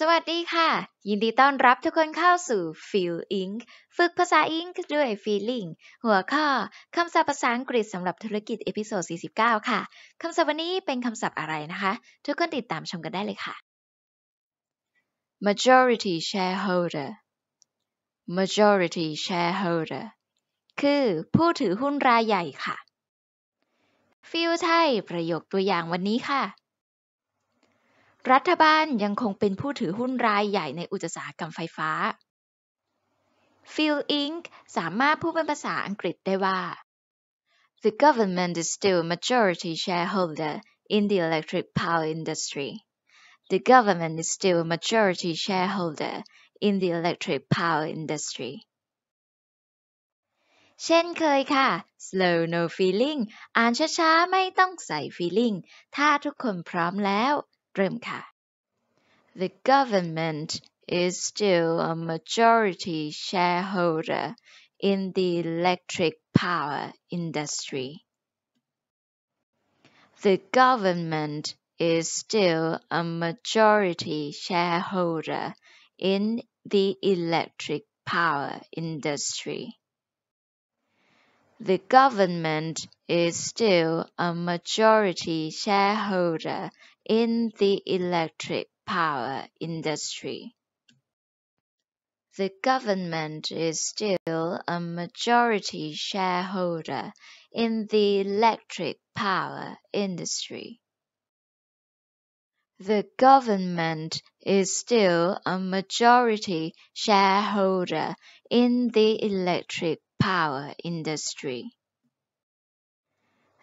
สวัสดีค่ะ ยินดีต้อนรับทุกคนเข้าสู่ Feel i n k ฝึกภาษาอกฤษด้วย Feeling หัวข้อคำศัพท์ภาษาอังกฤษสำหรับธุรกิจ เอพิโซด49 ค่ะคำศัพท์วันนี้เป็นคำศัพท์อะไรนะคะ ทุกคนติดตามชมกันได้เลยค่ะ majority shareholder majority shareholder คือผู้ถือหุ้นรายใหญ่ค่ะฟิลไทยประโยคตัวอย่างวันนี้ค่ะรัฐบาลยังคงเป็นผู้ถือหุ้นรายใหญ่ในอุตสาหกรรมไฟฟ้า f i l Inc. สามารถพูดเป็นภาษาอังกฤษได้ว่า The government is still majority shareholder in the electric power industry. The government is still majority shareholder in the electric power industry. เช่นเคยค่ะ slow no feeling อ่านช้าๆ ไม่ต้องใส่ feeling ถ้าทุกคนพร้อมแล้ว The government is still a majority shareholder in the electric power industry. The government is still a majority shareholder in the electric power industry. The government is still a majority shareholder in the electric power industry. The government is still a majority shareholder in the electric power industry. The government is still a majority shareholder in the electric power industry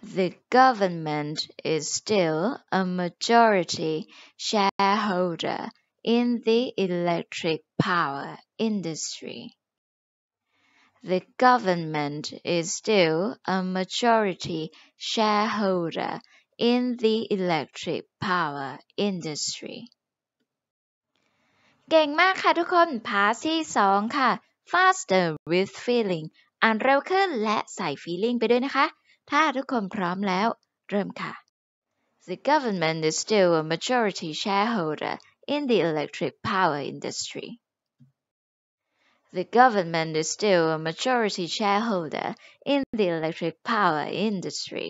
the government is still a majority shareholder in the electric power industry. The government is still a majority shareholder in the electric power industry. เก่งมากค่ะทุกคน พาร์ทที่สองค่ะ faster with feeling อ่านเร็วขึ้นและใส่ feeling ไปด้วยนะคะถ้าทุกคนพร้อมแล้วเริ่มค่ะ The government is still a majority shareholder in the electric power industry. The government is still a majority shareholder in the electric power industry.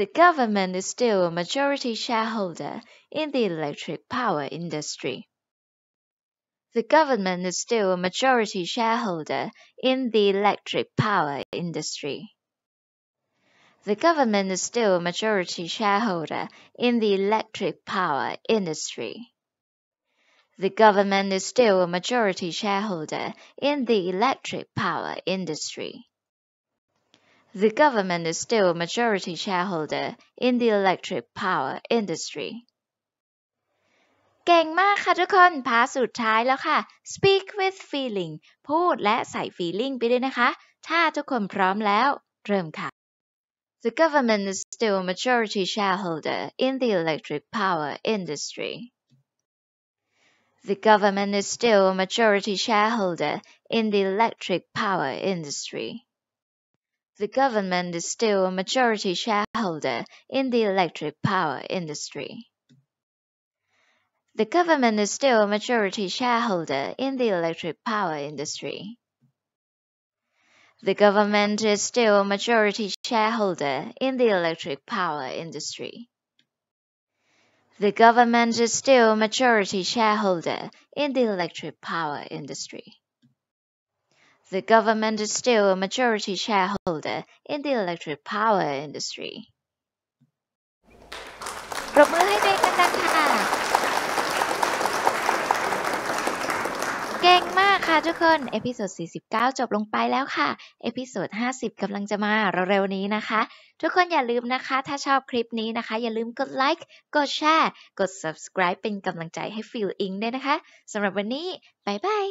The government is still a majority shareholder in the electric power industry. The government is still a majority shareholder in the electric power industry. The government is still a majority shareholder in the electric power industry. The government is still a majority shareholder in the electric power industry. The government is still a majority shareholder in the electric power industry. เก่งมากค่ะทุกคน พาสุดท้ายแล้วค่ะ speak with feeling พูดและใส่ feeling ไปด้วยนะคะ the government is still a majority shareholder in the electric power industry. The government is still a majority shareholder in the electric power industry. The government is still a majority shareholder in the electric power industry. The government is still a majority shareholder in the electric power industry. The government is still a majority shareholder in the electric power industry. The government is still a majority shareholder in the electric power industry. The government is still a majority shareholder in the electric power industry. ปรบมือให้เบนกันดังค่ะเก่งมาก่ะทุกคนเอพิโซด 49 จบลงไปแล้วค่ะ เอพิโซด 50 กำลังจะมา เร็วๆนี้นะคะ ทุกคนอย่าลืมนะคะ ถ้าชอบคลิปนี้นะคะ อย่าลืมกดไลค์ กดแชร์ กด subscribe เป็นกำลังใจให้ฟิลอิงด้วยนะคะ สำหรับวันนี้ บ๊ายบาย